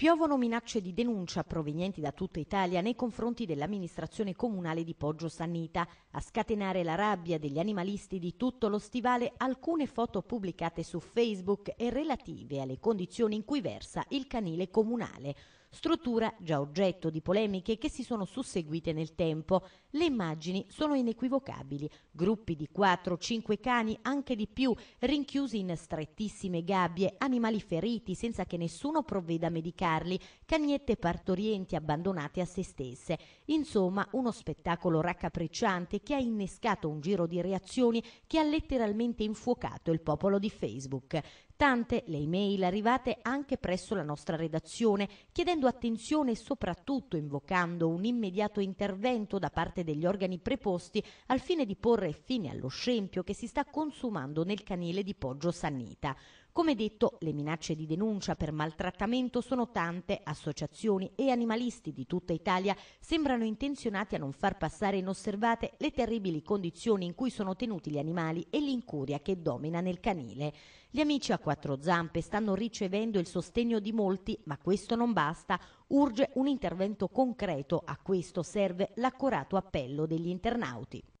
Piovono minacce di denuncia provenienti da tutta Italia nei confronti dell'amministrazione comunale di Poggio Sannita. A scatenare la rabbia degli animalisti di tutto lo stivale alcune foto pubblicate su Facebook e relative alle condizioni in cui versa il canile comunale struttura già oggetto di polemiche che si sono susseguite nel tempo. Le immagini sono inequivocabili, gruppi di 4-5 cani, anche di più, rinchiusi in strettissime gabbie, animali feriti senza che nessuno provveda a medicarli, cagnette partorienti abbandonate a se stesse. Insomma, uno spettacolo raccapricciante che ha innescato un giro di reazioni che ha letteralmente infuocato il popolo di Facebook. Tante le email arrivate anche presso la nostra redazione chiedendo facendo attenzione e soprattutto invocando un immediato intervento da parte degli organi preposti al fine di porre fine allo scempio che si sta consumando nel canile di Poggio Sannita. Come detto, le minacce di denuncia per maltrattamento sono tante, associazioni e animalisti di tutta Italia sembrano intenzionati a non far passare inosservate le terribili condizioni in cui sono tenuti gli animali e l'incuria che domina nel canile. Gli amici a quattro zampe stanno ricevendo il sostegno di molti, ma questo non basta. Urge un intervento concreto, a questo serve l'accorato appello degli internauti.